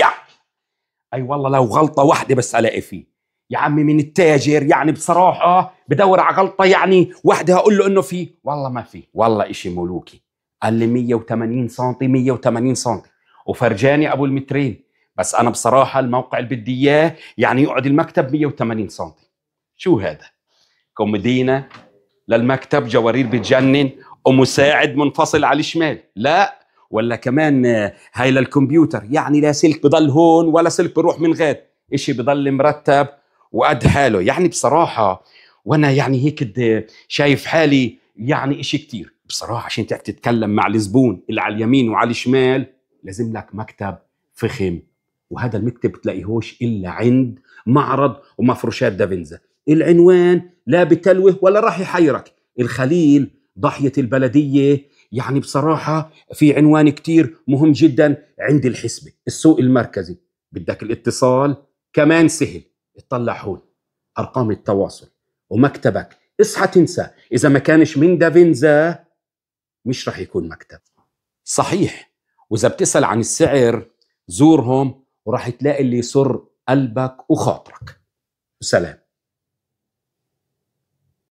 يا اي والله لو غلطه واحده بس الاقي فيه يا عمي من التاجر يعني بصراحه بدور على غلطه يعني واحده هقول له انه في والله ما في والله إشي ملوكي قال لي 180 سم 180 سم وفرجاني ابو المترين بس انا بصراحه الموقع اللي بدي اياه يعني يقعد المكتب 180 سم شو هذا كوميدينا للمكتب جوارير بتجنن ومساعد منفصل على الشمال لا ولا كمان آه، هاي للكمبيوتر يعني لا سلك بضل هون ولا سلك بروح من غير إشي بضل مرتب وقد حاله يعني بصراحة وأنا يعني هيك شايف حالي يعني إشي كتير بصراحة عشان تعرف تتكلم مع الزبون اللي على اليمين وعلى الشمال لازم لك مكتب فخم وهذا المكتب بتلاقيهوش إلا عند معرض ومفروشات دافنزا العنوان لا بتلوه ولا راح يحيرك الخليل ضاحية البلدية يعني بصراحة في عنوان كتير مهم جدا عند الحسبة السوق المركزي بدك الاتصال كمان سهل اطلع هون أرقام التواصل ومكتبك اصحى تنسى إذا ما كانش من دافينزا مش رح يكون مكتب صحيح وإذا بتسأل عن السعر زورهم وراح تلاقي اللي يسر قلبك وخاطرك وسلام